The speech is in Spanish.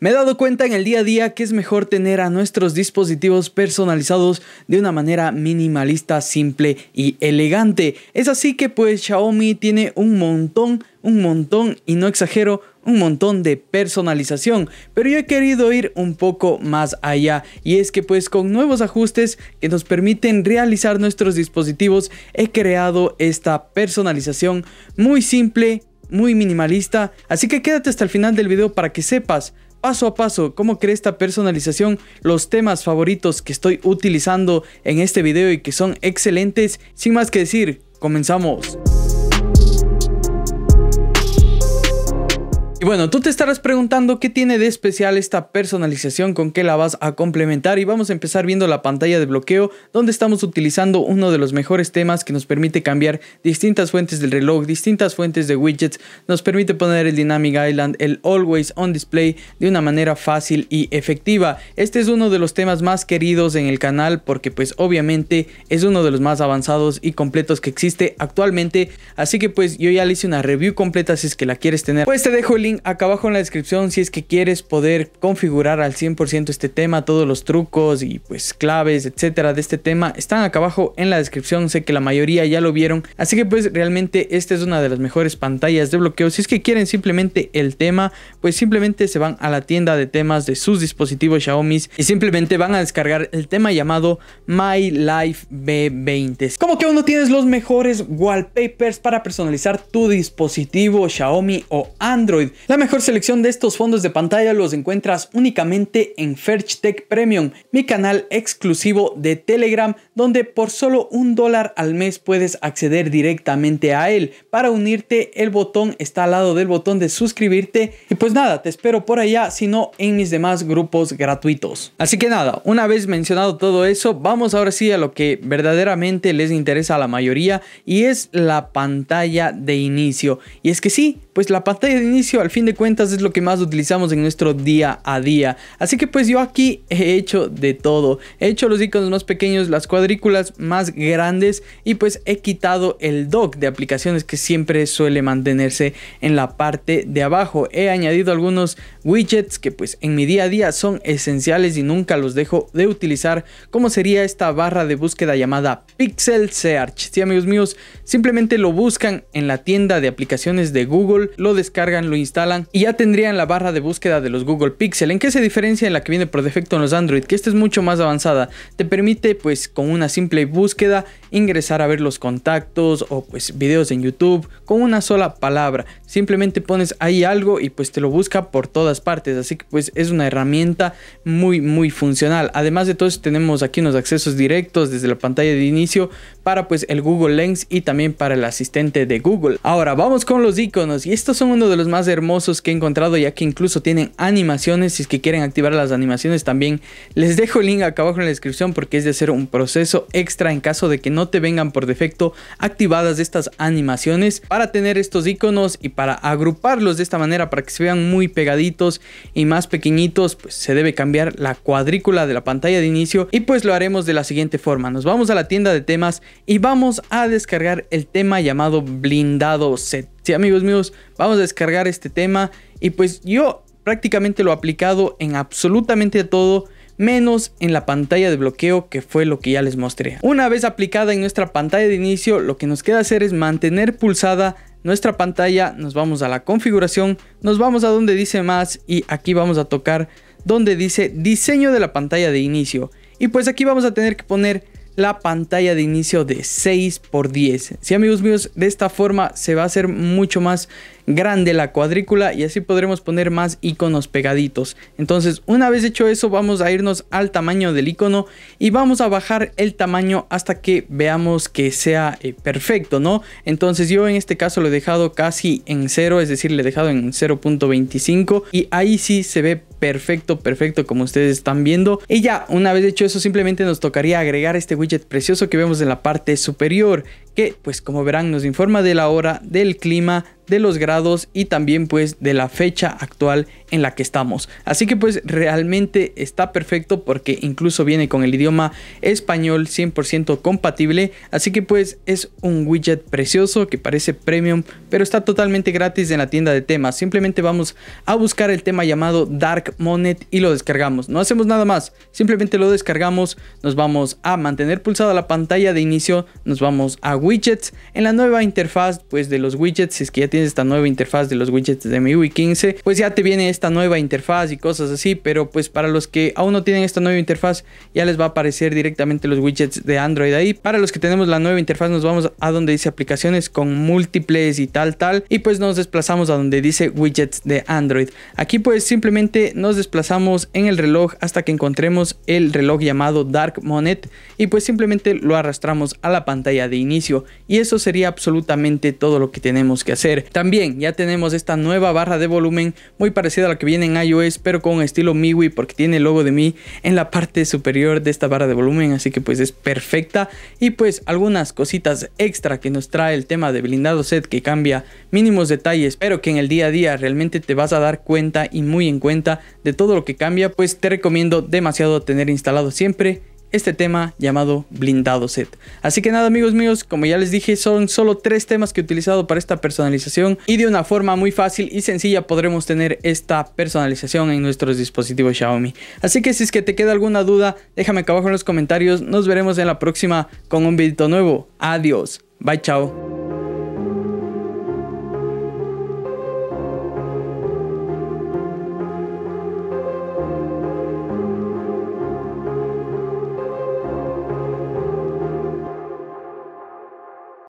Me he dado cuenta en el día a día que es mejor tener a nuestros dispositivos personalizados de una manera minimalista, simple y elegante. Es así que pues Xiaomi tiene un montón, un montón, y no exagero, un montón de personalización, pero yo he querido ir un poco más allá y es que pues con nuevos ajustes que nos permiten realizar nuestros dispositivos he creado esta personalización muy simple, muy minimalista, así que quédate hasta el final del video para que sepas paso a paso cómo creé esta personalización, los temas favoritos que estoy utilizando en este video y que son excelentes. Sin más que decir, comenzamos. Y bueno, tú te estarás preguntando qué tiene de especial esta personalización, con qué la vas a complementar y vamos a empezar viendo la pantalla de bloqueo donde estamos utilizando uno de los mejores temas que nos permite cambiar distintas fuentes del reloj, distintas fuentes de widgets, nos permite poner el Dynamic Island, el Always On Display de una manera fácil y efectiva. Este es uno de los temas más queridos en el canal porque pues obviamente es uno de los más avanzados y completos que existe actualmente, así que pues yo ya le hice una review completa si es que la quieres tener. Pues te dejo el acá abajo en la descripción si es que quieres poder configurar al 100% este tema, todos los trucos y pues claves, etcétera de este tema están acá abajo en la descripción, sé que la mayoría ya lo vieron, así que pues realmente esta es una de las mejores pantallas de bloqueo, si es que quieren simplemente el tema, pues simplemente se van a la tienda de temas de sus dispositivos Xiaomi y simplemente van a descargar el tema llamado My Life B20. Como que uno no tienes los mejores wallpapers para personalizar tu dispositivo Xiaomi o Android. La mejor selección de estos fondos de pantalla los encuentras únicamente en Tech Premium, mi canal exclusivo de Telegram, donde por solo un dólar al mes puedes acceder directamente a él. Para unirte, el botón está al lado del botón de suscribirte. Y pues nada, te espero por allá, si no en mis demás grupos gratuitos. Así que nada, una vez mencionado todo eso, vamos ahora sí a lo que verdaderamente les interesa a la mayoría y es la pantalla de inicio. Y es que sí, pues la pantalla de inicio al fin de cuentas es lo que más utilizamos en nuestro día a día. Así que pues yo aquí he hecho de todo. He hecho los iconos más pequeños, las cuadrículas más grandes y pues he quitado el dock de aplicaciones que siempre suele mantenerse en la parte de abajo. He añadido algunos widgets que pues en mi día a día son esenciales y nunca los dejo de utilizar, como sería esta barra de búsqueda llamada Pixel Search. Sí, amigos míos, simplemente lo buscan en la tienda de aplicaciones de Google, lo descargan, lo instalan y ya tendrían la barra de búsqueda de los Google Pixel. ¿En qué se diferencia en la que viene por defecto en los Android? Que esta es mucho más avanzada. Te permite pues con una simple búsqueda ingresar a ver los contactos o pues videos en YouTube con una sola palabra. Simplemente pones ahí algo y pues te lo busca por todas partes, así que pues es una herramienta muy muy funcional. Además de todo tenemos aquí unos accesos directos desde la pantalla de inicio para pues el Google Lens y también para el asistente de Google. Ahora vamos con los iconos y estos son uno de los más hermosos que he encontrado ya que incluso tienen animaciones si es que quieren activar las animaciones también les dejo el link acá abajo en la descripción porque es de hacer un proceso extra en caso de que no te vengan por defecto activadas estas animaciones para tener estos iconos y para agruparlos de esta manera para que se vean muy pegaditos y más pequeñitos pues se debe cambiar la cuadrícula de la pantalla de inicio y pues lo haremos de la siguiente forma nos vamos a la tienda de temas y vamos a descargar el tema llamado blindado set. Sí, amigos míos, vamos a descargar este tema y pues yo prácticamente lo he aplicado en absolutamente todo menos en la pantalla de bloqueo que fue lo que ya les mostré. Una vez aplicada en nuestra pantalla de inicio, lo que nos queda hacer es mantener pulsada nuestra pantalla, nos vamos a la configuración, nos vamos a donde dice más y aquí vamos a tocar donde dice diseño de la pantalla de inicio. Y pues aquí vamos a tener que poner la pantalla de inicio de 6x10. Si amigos míos, de esta forma se va a hacer mucho más grande la cuadrícula y así podremos poner más iconos pegaditos. Entonces, una vez hecho eso, vamos a irnos al tamaño del icono y vamos a bajar el tamaño hasta que veamos que sea eh, perfecto, ¿no? Entonces, yo en este caso lo he dejado casi en 0, es decir, le he dejado en 0.25 y ahí sí se ve perfecto, perfecto como ustedes están viendo. Y ya, una vez hecho eso, simplemente nos tocaría agregar este widget precioso que vemos en la parte superior, que pues como verán nos informa de la hora, del clima, de los grados y también pues de la fecha actual en la que estamos. Así que pues realmente está perfecto porque incluso viene con el idioma español 100% compatible. Así que pues es un widget precioso que parece premium pero está totalmente gratis en la tienda de temas. Simplemente vamos a buscar el tema llamado Dark Monet y lo descargamos. No hacemos nada más, simplemente lo descargamos, nos vamos a mantener pulsada la pantalla de inicio, nos vamos a widgets. En la nueva interfaz pues de los widgets, si es que ya tienes esta nueva interfaz de los widgets de MIUI 15, pues ya te viene esta nueva interfaz y cosas así, pero pues para los que aún no tienen esta nueva interfaz ya les va a aparecer directamente los widgets de Android ahí. Para los que tenemos la nueva interfaz nos vamos a donde dice aplicaciones con múltiples y tal tal y pues nos desplazamos a donde dice widgets de Android. Aquí pues simplemente nos desplazamos en el reloj hasta que encontremos el reloj llamado Dark Monet y pues simplemente lo arrastramos a la pantalla de inicio y eso sería absolutamente todo lo que tenemos que hacer. También ya tenemos esta nueva barra de volumen muy parecida a la que viene en iOS pero con estilo MIUI porque tiene el logo de Mi en la parte superior de esta barra de volumen así que pues es perfecta y pues algunas cositas extra que nos trae el tema de blindado set que cambia mínimos detalles pero que en el día a día realmente te vas a dar cuenta y muy en cuenta de todo lo que cambia pues te recomiendo demasiado tener instalado siempre este tema llamado blindado set. Así que nada amigos míos, como ya les dije, son solo tres temas que he utilizado para esta personalización y de una forma muy fácil y sencilla podremos tener esta personalización en nuestros dispositivos Xiaomi. Así que si es que te queda alguna duda, déjame acá abajo en los comentarios, nos veremos en la próxima con un video nuevo. Adiós, bye chao.